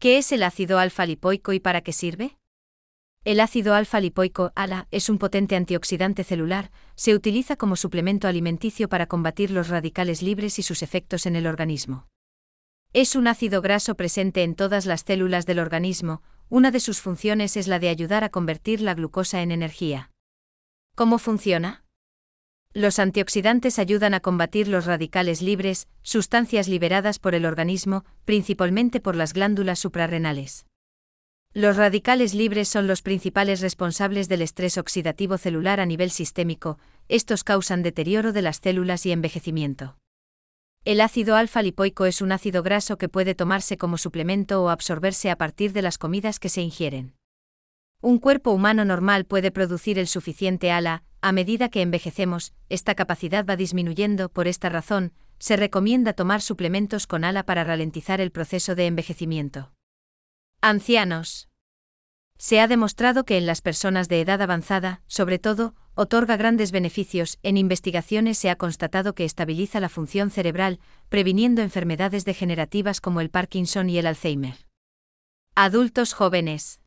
¿Qué es el ácido alfa-lipoico y para qué sirve? El ácido alfa-lipoico, ALA, es un potente antioxidante celular, se utiliza como suplemento alimenticio para combatir los radicales libres y sus efectos en el organismo. Es un ácido graso presente en todas las células del organismo, una de sus funciones es la de ayudar a convertir la glucosa en energía. ¿Cómo funciona? Los antioxidantes ayudan a combatir los radicales libres, sustancias liberadas por el organismo, principalmente por las glándulas suprarrenales. Los radicales libres son los principales responsables del estrés oxidativo celular a nivel sistémico, estos causan deterioro de las células y envejecimiento. El ácido alfa lipoico es un ácido graso que puede tomarse como suplemento o absorberse a partir de las comidas que se ingieren. Un cuerpo humano normal puede producir el suficiente ALA, a medida que envejecemos, esta capacidad va disminuyendo, por esta razón, se recomienda tomar suplementos con ALA para ralentizar el proceso de envejecimiento. Ancianos. Se ha demostrado que en las personas de edad avanzada, sobre todo, otorga grandes beneficios. En investigaciones se ha constatado que estabiliza la función cerebral, previniendo enfermedades degenerativas como el Parkinson y el Alzheimer. Adultos jóvenes.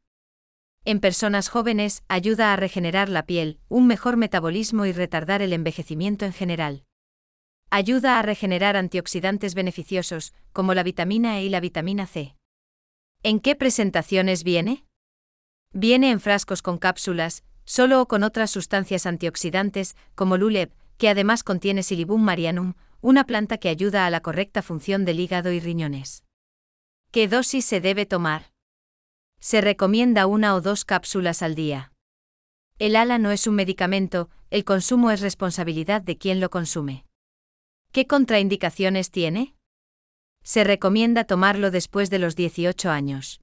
En personas jóvenes, ayuda a regenerar la piel, un mejor metabolismo y retardar el envejecimiento en general. Ayuda a regenerar antioxidantes beneficiosos, como la vitamina E y la vitamina C. ¿En qué presentaciones viene? Viene en frascos con cápsulas, solo o con otras sustancias antioxidantes, como Luleb, que además contiene Silibum marianum, una planta que ayuda a la correcta función del hígado y riñones. ¿Qué dosis se debe tomar? se recomienda una o dos cápsulas al día. El ala no es un medicamento, el consumo es responsabilidad de quien lo consume. ¿Qué contraindicaciones tiene? Se recomienda tomarlo después de los 18 años.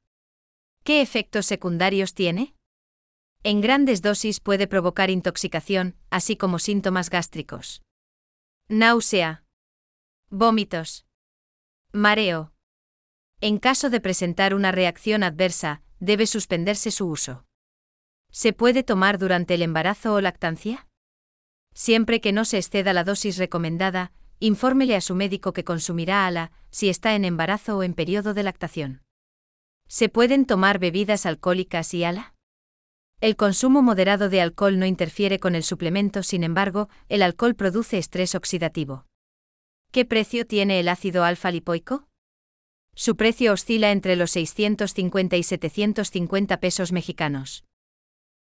¿Qué efectos secundarios tiene? En grandes dosis puede provocar intoxicación, así como síntomas gástricos. Náusea. Vómitos. Mareo. En caso de presentar una reacción adversa, debe suspenderse su uso. ¿Se puede tomar durante el embarazo o lactancia? Siempre que no se exceda la dosis recomendada, infórmele a su médico que consumirá ALA si está en embarazo o en periodo de lactación. ¿Se pueden tomar bebidas alcohólicas y ALA? El consumo moderado de alcohol no interfiere con el suplemento, sin embargo, el alcohol produce estrés oxidativo. ¿Qué precio tiene el ácido alfa-lipoico? Su precio oscila entre los 650 y 750 pesos mexicanos.